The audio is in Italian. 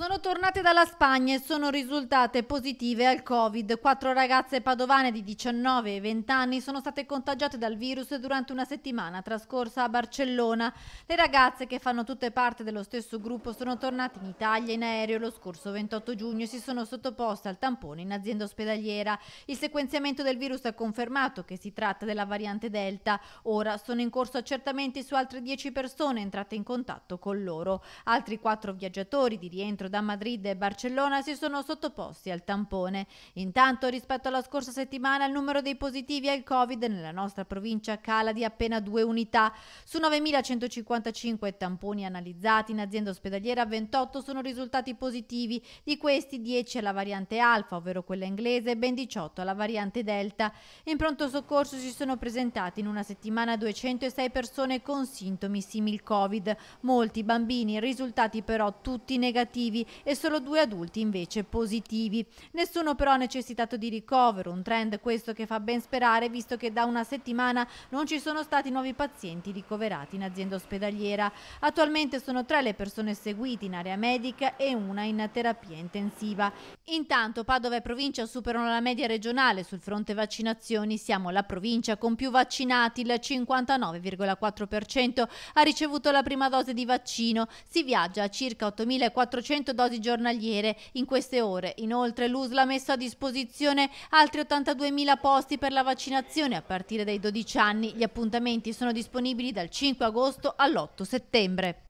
Sono tornate dalla Spagna e sono risultate positive al Covid. Quattro ragazze padovane di 19 e 20 anni sono state contagiate dal virus durante una settimana trascorsa a Barcellona. Le ragazze, che fanno tutte parte dello stesso gruppo, sono tornate in Italia in aereo lo scorso 28 giugno e si sono sottoposte al tampone in azienda ospedaliera. Il sequenziamento del virus ha confermato che si tratta della variante Delta. Ora sono in corso accertamenti su altre 10 persone entrate in contatto con loro. Altri quattro viaggiatori di rientro da Madrid e Barcellona si sono sottoposti al tampone. Intanto rispetto alla scorsa settimana il numero dei positivi al Covid nella nostra provincia cala di appena due unità. Su 9.155 tamponi analizzati in azienda ospedaliera 28 sono risultati positivi, di questi 10 alla variante alfa, ovvero quella inglese, e ben 18 alla variante delta. In pronto soccorso si sono presentati in una settimana 206 persone con sintomi simili al Covid, molti bambini, risultati però tutti negativi negativi e solo due adulti invece positivi. Nessuno però ha necessitato di ricovero, un trend questo che fa ben sperare visto che da una settimana non ci sono stati nuovi pazienti ricoverati in azienda ospedaliera. Attualmente sono tre le persone seguite in area medica e una in terapia intensiva. Intanto Padova e provincia superano la media regionale sul fronte vaccinazioni, siamo la provincia con più vaccinati, il 59,4% ha ricevuto la prima dose di vaccino, si viaggia a circa 8.400 100 dosi giornaliere in queste ore. Inoltre l'USL ha messo a disposizione altri 82.000 posti per la vaccinazione a partire dai 12 anni. Gli appuntamenti sono disponibili dal 5 agosto all'8 settembre.